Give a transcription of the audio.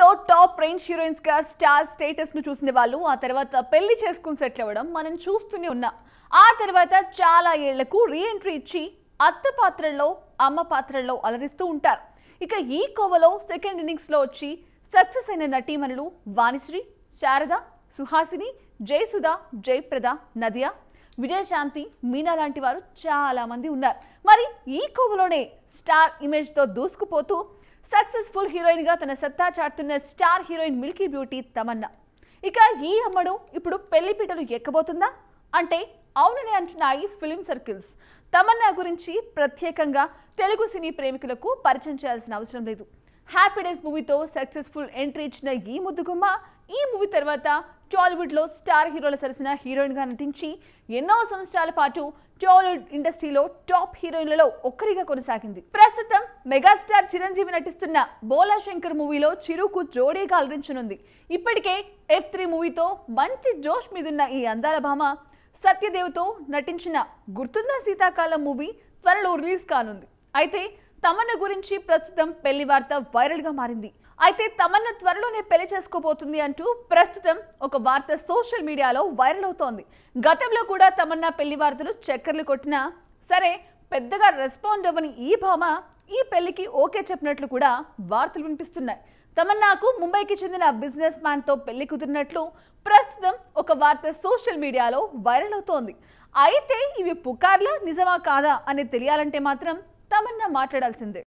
లో top range heroines గా star status ను చూసిన వాళ్ళు ఆ తర్వాత పెళ్లి చేసుకుని సెటిల్ అవ్వడం మనం చూస్తూనే ఉన్నాం ఆ తర్వాత చాలా ఏళ్లకు రీఎంట్రీ ఇచ్చి అత్త పాత్రల్లో అమ్మ పాత్రల్లో అలరిస్తూ ఉంటారు ఇక ఈ కోవలో సెకండ్ ఇన్నింగ్స్ లో వచ్చి సక్సెస్ అయిన నటీమణులు వాణిశ్రీ శారద సుహాసిని జయసుధ జయప్రద నదియా విజయశాంతి మీనా లాంటి వారు చాలామంది ఉన్నారు మరి ఈ కోవలోనే స్టార్ ఇమేజ్తో దూసుకుపోతూ సక్సెస్ఫుల్ హీరోయిన్ గా తన సత్తా చాటుతున్న star heroine milky beauty Tamannaah ఇక ఈ అమ్మడు ఇప్పుడు పెళ్లిపీటలు ఎక్కబోతుందా అంటే అవునని అంటున్నాయి ఫిలిం సర్కిల్స్ తమన్నా గురించి ప్రత్యేకంగా తెలుగు సినీ ప్రేమికులకు పరిచయం చేయాల్సిన అవసరం లేదు హ్యాపీ మూవీతో సక్సెస్ఫుల్ ఎంట్రీ ఇచ్చిన ఈ ముద్దుగుమ్మ ఈ మూవీ తర్వాత టాలీవుడ్లో స్టార్ హీరోల సరసన హీరోయిన్గా నటించి ఎన్నో సంవత్సరాల పాటు టాలీవుడ్ ఇండస్ట్రీలో టాప్ హీరోయిన్లలో ఒక్కరిగా కొనసాగింది ప్రస్తుతం మెగాస్టార్ చిరంజీవి నటిస్తున్న బోలా శంకర్ మూవీలో చిరుకు జోడీగా అలరించనుంది ఇప్పటికే ఎఫ్ త్రీ మూవీతో మంచి జోష్ మీదున్న ఈ అందాల భామ సత్యదేవ్తో నటించిన గుర్తుందా శీతాకాలం మూవీ త్వరలో రిలీజ్ కానుంది అయితే తమన్న గురించి ప్రస్తుతం పెళ్లి వార్త వైరల్గా మారింది అయితే తమన్న త్వరలోనే పెళ్లి చేసుకోబోతుంది అంటూ ప్రస్తుతం ఒక వార్త సోషల్ మీడియాలో వైరల్ అవుతోంది గతంలో కూడా తమన్నా పెళ్లి వార్తలు చక్కర్లు కొట్టినా సరే పెద్దగా రెస్పాండ్ అవ్వని ఈ భామ ఈ పెళ్లికి ఓకే చెప్పినట్లు కూడా వార్తలు వినిపిస్తున్నాయి తమన్నాకు ముంబైకి చెందిన బిజినెస్ మ్యాన్తో పెళ్లి కుదిరినట్లు ప్రస్తుతం ఒక వార్త సోషల్ మీడియాలో వైరల్ అవుతోంది అయితే ఇవి పుకార్ల నిజమా కాదా అని తెలియాలంటే మాత్రం తమన్నా మాట్లాడాల్సిందే